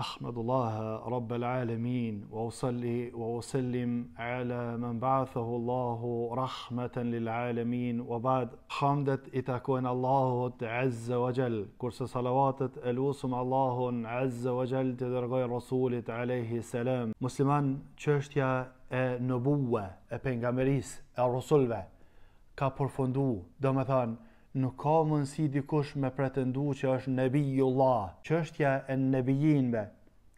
Ahmedullah Rabb alalamin wa usalli wa usallim ala man ba'athahu Allahu rahmatan lilalamin wa bad hamdati takun Allahu ta'ala wa jal kursa salawat alusum Allahu azza wa jal dar gayr rasulih alayhi salam musliman chestja e nobu e peigamberis e rusulve ka profundu do mathan nuk ka mënsi dikush me pretendu që është nebi ju Allah, që është e nebijinve,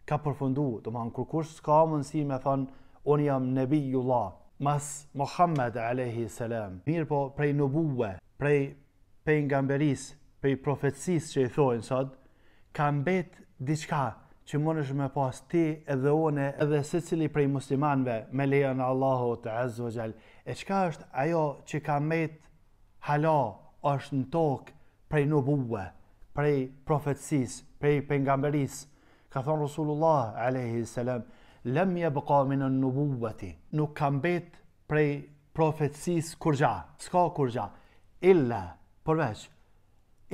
ka përfundu, të manë kur kush s'ka mënsi me thonë, unë jam nebi ju Allah, mas Muhammed a.s. Mirë po prej nëbuve, prej pengamberis, prej profetsis që i thojnë sot, ka mbet diçka që më me pas ti edhe one edhe se cili prej muslimanve me lejën Allahu të azvë gjallë. E qka është ajo që ka mbet halohë, është në tokë prej në prej profetsis, prej pengamberis. Ka thonë Rasulullah a.s. Lëmë je bëka minë në buëti, nuk kam betë prej profetsis kurgja, s'ka kurgja, illa, përveç,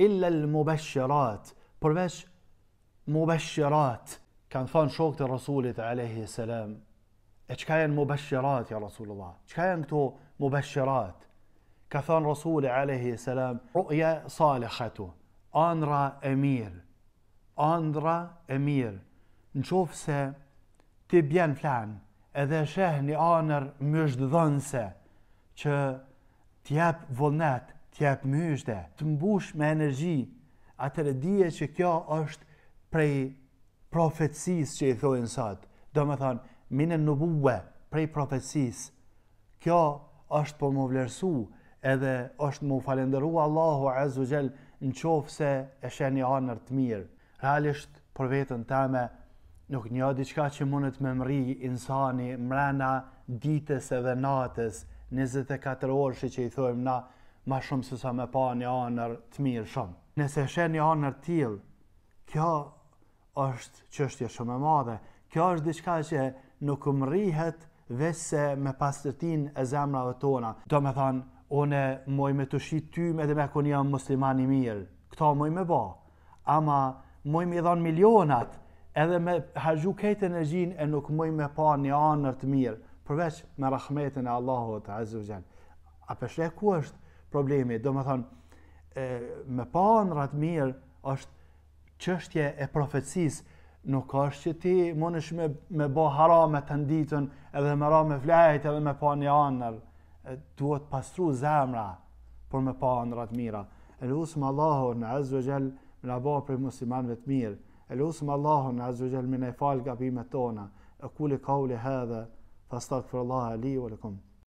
illa lë mubeshirat, përveç, Ka kanë thonë shokë të Rasulit a.s. E qëka janë mubeshirat, ja Rasulullah? Qëka janë këto mubeshirat? ka thënë Rasuli alayhi salam, ru'ya salihatu, anra e mirë. Andra e mirë. Në qofë se ti bjen flanë edhe sheh një anër myshtë dhënëse që t'jep vullnet, t'jep myshtë, të mbush me energji, atër e dije që kjo është prej profetsis që i thujnë sëtë. Do me thonë, minë në buve prej profetsis. Kjo është për po më vlerësu edhe është më falenderu Allahu Azu Gjell në qofë se e sheni anër të mirë. Realisht, për vetën teme, nuk një diqka që mundet me mri insani mrena ditës edhe natës, 24 orë që i thujmë na ma shumë se sa me pa një anër të mirë shumë. Nëse sheni anër t'il, kjo është qështje shumë e madhe. Kjo është diqka që nuk më rihet vese me pasërtin e zemrave tona. Do me thanë, une moj me të shqit ty me dhe me kon jam musliman i mirë. Këta moj me ba, ama moj me dhanë milionat, edhe me haxhu kejtë gjinë, e nuk moj me pa një anër të mirë, përveç me rahmetin e Allahot, azuzhen. a përshle ku është problemi, do me thonë, me pa në të mirë është qështje e profetsis, nuk është që ti më nëshme me, me bo harame të nditën edhe me ra me edhe me pa një anër, duhet pastru zemra për me pa ndrat mira. E lusëm Allahu në azu e me në bërë për muslimanve të mirë. E lusëm Allahu në azu e gjellë me në e falë tona. E kuli kauli hedhe, fa stakë për Allah e li u lëkumë.